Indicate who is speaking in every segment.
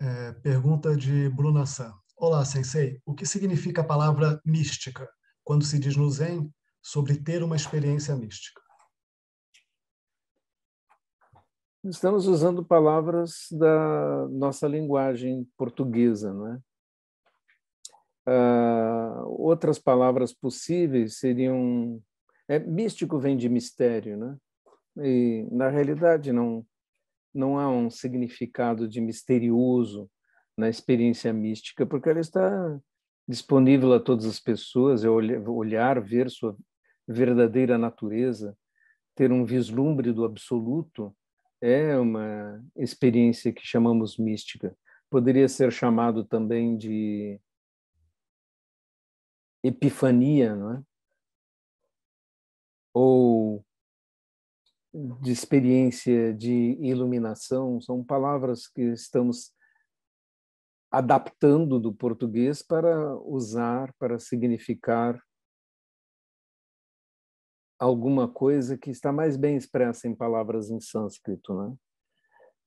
Speaker 1: É, pergunta de Bruna San. Olá, sensei. O que significa a palavra mística quando se diz no Zen sobre ter uma experiência mística?
Speaker 2: Estamos usando palavras da nossa linguagem portuguesa, não é? Uh, ah, outras palavras possíveis seriam é, místico vem de mistério, né? E na realidade não não há um significado de misterioso na experiência mística, porque ela está disponível a todas as pessoas, é olhar, ver sua verdadeira natureza, ter um vislumbre do absoluto, é uma experiência que chamamos mística. Poderia ser chamado também de epifania, não é? Ou de experiência, de iluminação, são palavras que estamos adaptando do português para usar, para significar alguma coisa que está mais bem expressa em palavras em sânscrito. Né?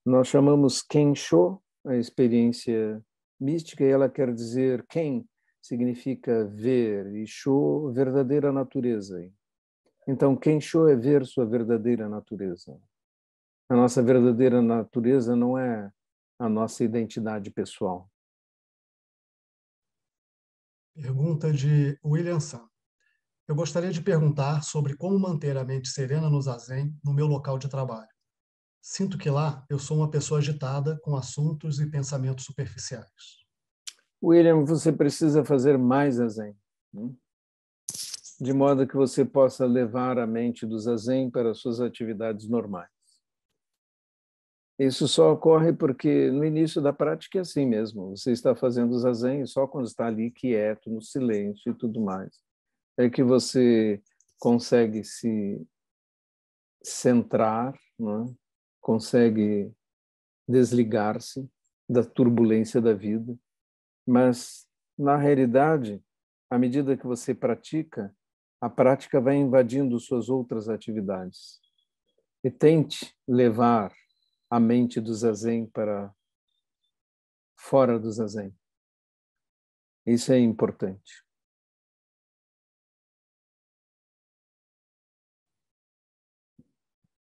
Speaker 2: Nós chamamos Kensho, a experiência mística, e ela quer dizer quem significa ver, e Sho, verdadeira natureza. Então, quem show é ver sua verdadeira natureza. A nossa verdadeira natureza não é a nossa identidade pessoal.
Speaker 1: Pergunta de William Sam. Eu gostaria de perguntar sobre como manter a mente serena no zazen no meu local de trabalho. Sinto que lá eu sou uma pessoa agitada com assuntos e pensamentos superficiais.
Speaker 2: William, você precisa fazer mais zazen. Né? de modo que você possa levar a mente do zazen para suas atividades normais. Isso só ocorre porque no início da prática é assim mesmo. Você está fazendo o zazen só quando está ali quieto, no silêncio e tudo mais, é que você consegue se centrar, é? consegue desligar-se da turbulência da vida. Mas na realidade, à medida que você pratica, a prática vai invadindo suas outras atividades. E tente levar a mente do zazen para fora do zazen. Isso é importante.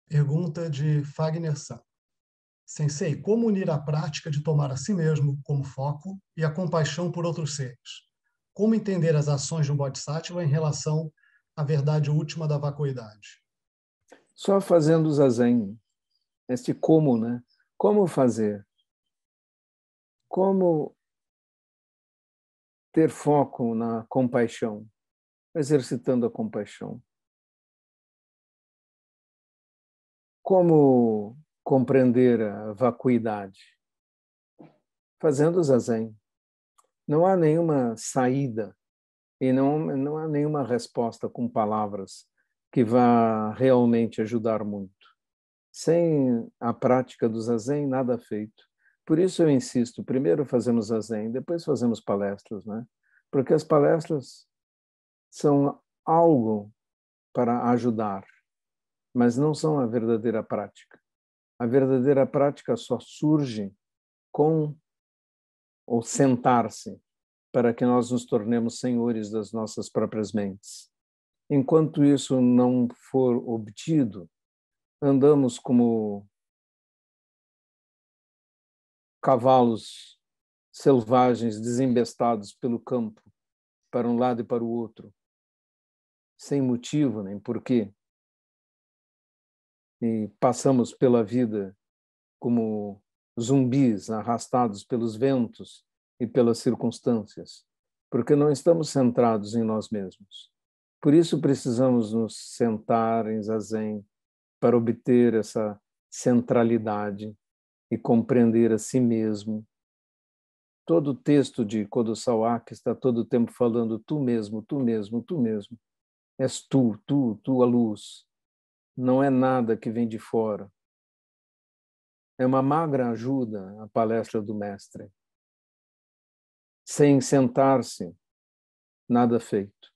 Speaker 1: Pergunta de Fagner San. Sensei, como unir a prática de tomar a si mesmo como foco e a compaixão por outros seres? Como entender as ações de um bodhisattva em relação a verdade última da vacuidade.
Speaker 2: Só fazendo zazen, este como, né? Como fazer? Como ter foco na compaixão, exercitando a compaixão? Como compreender a vacuidade? Fazendo zazen. Não há nenhuma saída e não, não há nenhuma resposta com palavras que vá realmente ajudar muito. Sem a prática do zazen, nada feito. Por isso eu insisto, primeiro fazemos zazen, depois fazemos palestras, né? Porque as palestras são algo para ajudar, mas não são a verdadeira prática. A verdadeira prática só surge com ou sentar-se para que nós nos tornemos senhores das nossas próprias mentes. Enquanto isso não for obtido, andamos como cavalos selvagens desembestados pelo campo, para um lado e para o outro, sem motivo nem porquê. E passamos pela vida como zumbis arrastados pelos ventos, e pelas circunstâncias, porque não estamos centrados em nós mesmos. Por isso precisamos nos sentar em zazen para obter essa centralidade e compreender a si mesmo. Todo o texto de Kodosawa que está todo o tempo falando tu mesmo, tu mesmo, tu mesmo. És tu, tu, tu a luz. Não é nada que vem de fora. É uma magra ajuda a palestra do mestre sem sentar-se, nada feito.